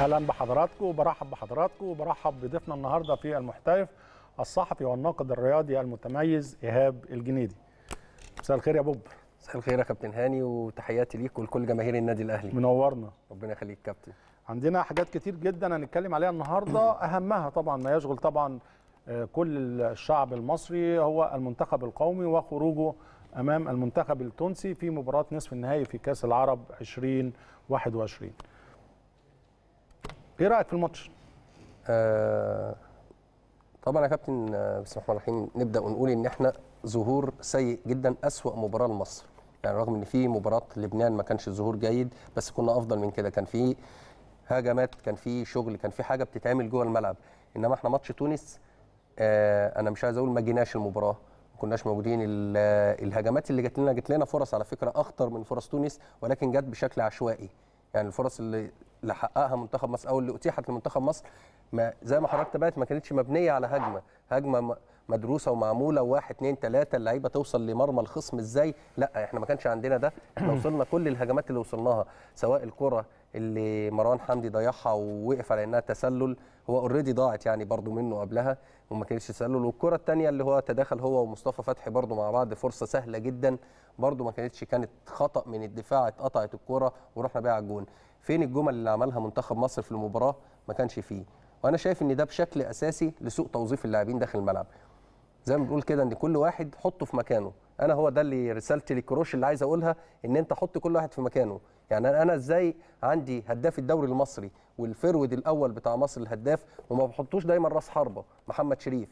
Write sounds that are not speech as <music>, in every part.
اهلا بحضراتكم وبرحب بحضراتكم وبرحب بضيفنا النهارده في المحترف الصحفي والناقد الرياضي المتميز ايهاب الجنيدي. مساء الخير يا بوب. مساء الخير يا كابتن هاني وتحياتي ليك ولكل جماهير النادي الاهلي. منورنا. ربنا يخليك كابتن. عندنا حاجات كتير جدا هنتكلم عليها النهارده <clears throat> اهمها طبعا ما يشغل طبعا آه، كل الشعب المصري هو المنتخب القومي وخروجه امام المنتخب التونسي في مباراه نصف النهائي في كاس العرب 2021. ايه رايك في الماتش؟ آه طبعا يا كابتن آه، بسم الله الرحمن الرحيم نبدا ونقول ان احنا ظهور سيء جدا اسوا مباراه لمصر يعني رغم ان في مباراه لبنان ما كانش ظهور جيد بس كنا افضل من كده كان في هجمات كان في شغل كان في حاجه بتتعمل جوه الملعب انما احنا ماتش تونس آه انا مش عايز اقول ما جيناش المباراه ما كناش موجودين آه، الهجمات اللي جت لنا جت لنا فرص على فكره اخطر من فرص تونس ولكن جت بشكل عشوائي يعني الفرص اللي لحققها حققها منتخب مصر او اللي اتيحت لمنتخب مصر ما زي ما حضرتك تبعت ما كانتش مبنيه على هجمه هجمه مدروسه ومعموله واحد اثنين ثلاثه اللعيبه توصل لمرمى الخصم ازاي لا احنا ما كانش عندنا ده احنا <clears throat> وصلنا كل الهجمات اللي وصلناها سواء الكره اللي مروان حمدي ضيعها ووقف على انها تسلل هو اوريدي ضاعت يعني برضو منه قبلها وما كانتش تسلل والكره الثانيه اللي هو تداخل هو ومصطفى فتحي برضو مع بعض فرصه سهله جدا برضو ما كانتش كانت خطا من الدفاع اتقطعت الكره ورحنا بيها على الجون فين الجمل اللي عملها منتخب مصر في المباراه ما كانش فيه وانا شايف ان ده بشكل اساسي لسوء توظيف اللاعبين داخل الملعب زي ما بنقول كده ان كل واحد حطه في مكانه انا هو ده اللي رسالتي للكروش اللي عايز اقولها ان انت حط كل واحد في مكانه يعني انا ازاي عندي هداف الدوري المصري والفرود الاول بتاع مصر الهداف وما بحطوش دايما راس حربه محمد شريف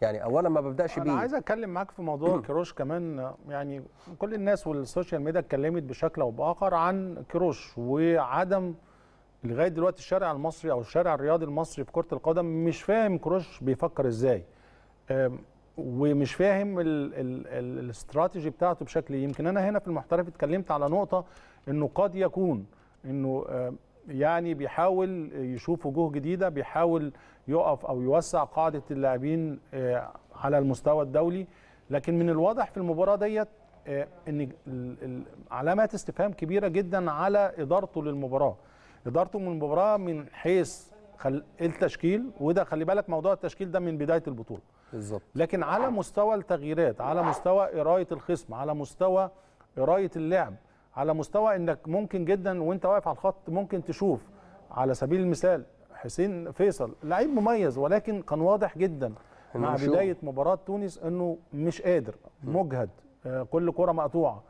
يعني اولا ما ببداش بيه انا عايز اتكلم معاك في موضوع <clears throat> كروش كمان يعني كل الناس والسوشيال ميديا اتكلمت بشكل او باخر عن كروش وعدم لغايه دلوقتي الشارع المصري او الشارع الرياضي المصري في كره القدم مش فاهم كروش بيفكر ازاي ومش فاهم الاستراتيجي بتاعته بشكل إيه. يمكن انا هنا في المحترف اتكلمت على نقطه انه قد يكون انه آه، يعني بيحاول يشوف وجوه جديده بيحاول يقف او يوسع قاعده اللاعبين آه، على المستوى الدولي لكن من الواضح في المباراه ديت آه، ان علامات استفهام كبيره جدا على ادارته للمباراه ادارته للمباراه من حيث خل... إيه التشكيل وده خلي بالك موضوع التشكيل ده من بدايه البطوله بالظبط لكن على مستوى التغييرات على مستوى قرايه الخصم على مستوى قرايه اللعب على مستوى انك ممكن جدا وانت واقف على الخط ممكن تشوف على سبيل المثال حسين فيصل لعيب مميز ولكن كان واضح جدا مع بدايه مباراه تونس انه مش قادر مجهد آه، كل كره مقطوعه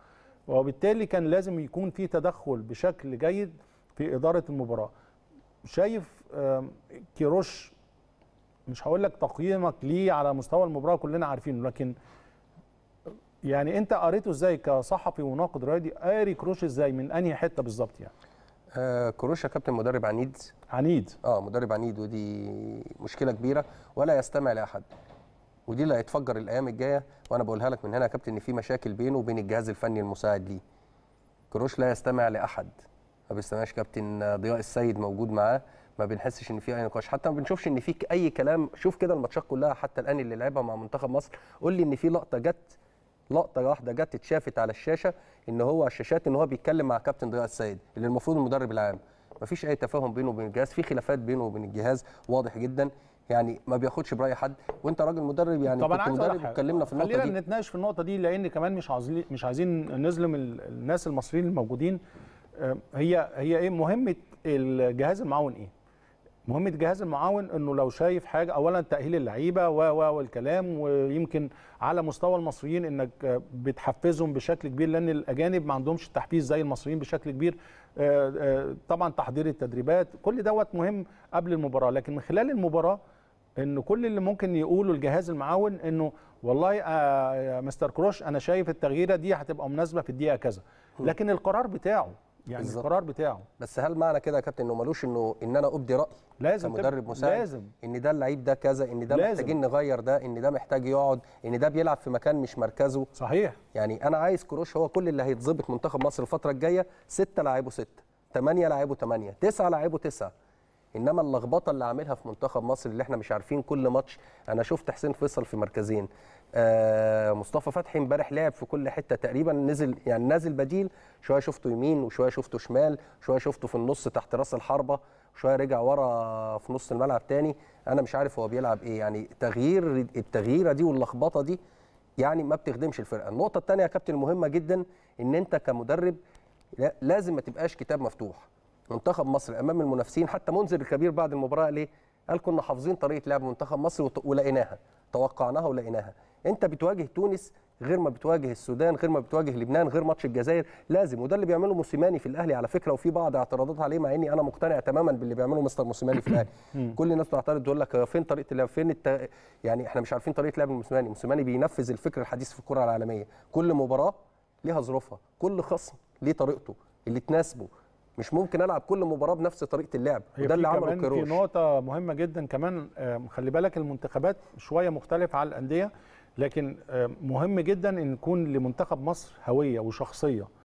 وبالتالي كان لازم يكون في تدخل بشكل جيد في اداره المباراه شايف كيروش مش هقول لك تقييمك ليه على مستوى المباراه كلنا عارفينه لكن يعني انت قريته ازاي كصحفي وناقد رياضي قاري كروش ازاي من انهي حته بالظبط يعني آه كروش يا كابتن مدرب عنيد عنيد اه مدرب عنيد ودي مشكله كبيره ولا يستمع لاحد ودي اللي هيتفجر الايام الجايه وانا بقولها لك من هنا يا كابتن ان في مشاكل بينه وبين الجهاز الفني المساعد ليه كروش لا يستمع لاحد ما كابتن ضياء السيد موجود معاه ما بنحسش ان في اي نقاش حتى ما بنشوفش ان في اي كلام شوف كده الماتشات كلها حتى الان اللي لعبها مع منتخب مصر قول لي ان في لقطه جت لقطه واحده جت اتشافت على الشاشه ان هو على الشاشات ان هو بيتكلم مع كابتن ضياء السيد اللي المفروض المدرب العام ما فيش اي تفاهم بينه وبين الجهاز في خلافات بينه وبين الجهاز واضح جدا يعني ما بياخدش براي حد وانت راجل مدرب يعني طبعا كنت مدرب اتكلمنا في النقطه دي خلينا نتناقش في النقطه دي لان كمان مش عايزين مش عايزين نظلم الناس المصريين الموجودين آه، هي هي ايه مهمه الجهاز المعاون ايه؟ مهمه الجهاز المعاون انه لو شايف حاجه اولا تاهيل اللعيبه و والكلام ويمكن على مستوى المصريين انك بتحفزهم بشكل كبير لان الاجانب ما عندهمش التحفيز زي المصريين بشكل كبير آه، آه، طبعا تحضير التدريبات كل دوت مهم قبل المباراه لكن من خلال المباراه ان كل اللي ممكن يقوله الجهاز المعاون انه والله يا مستر كروش انا شايف التغييره دي هتبقى مناسبه في الدقيقه كذا لكن القرار بتاعه يعني بالزبط. القرار بتاعه بس هل معنى كده يا كابتن انه ملوش انه ان انا ابدي راي لازم كمدرب مساعد لازم ان ده اللعيب ده كذا ان ده محتاجين نغير ده ان ده محتاج يقعد ان ده بيلعب في مكان مش مركزه صحيح يعني انا عايز كروش هو كل اللي هيتظبط منتخب مصر الفتره الجايه سته لعيبه سته ثمانيه لعيبه ثمانيه تسعه لعيبه تسعه انما اللخبطه اللي عاملها في منتخب مصر اللي احنا مش عارفين كل ماتش انا شفت حسين فيصل في مركزين آه مصطفى فتحي امبارح لعب في كل حته تقريبا نزل يعني نازل بديل شويه شفته يمين وشويه شفته شمال شويه شفته في النص تحت راس الحربه شويه رجع ورا في نص الملعب تاني انا مش عارف هو بيلعب ايه يعني تغيير التغييره دي واللخبطه دي يعني ما بتخدمش الفرقه النقطه الثانيه يا كابتن مهمه جدا ان انت كمدرب لازم ما تبقاش كتاب مفتوح منتخب مصر امام المنافسين حتى منذر الكبير بعد المباراه ليه قال كنا حافظين طريقه لعب منتخب مصر ولقيناها توقعناها ولقيناها انت بتواجه تونس غير ما بتواجه السودان غير ما بتواجه لبنان غير ماتش الجزائر لازم وده اللي بيعمله موسيماني في الاهلي على فكره وفي بعض اعتراضات عليه مع اني انا مقتنع تماما باللي بيعمله مستر موسيماني في الاهلي <laughs> كل الناس بتعترض تقول لك فين طريقه اللعب فين الت... يعني احنا مش عارفين طريقه لعب موسيماني موسيماني بينفذ الفكر الحديث في الكره العالميه كل مباراه ليها ظروفها كل خصم ليه طريقته اللي تناسبه مش ممكن العب كل مباراه بنفس طريقه اللعب وده اللي عمله كروش في نقطه مهمه جدا كمان آه، خلي بالك المنتخبات شويه مختلفه على الانديه لكن آه، مهم جدا ان يكون لمنتخب مصر هويه وشخصيه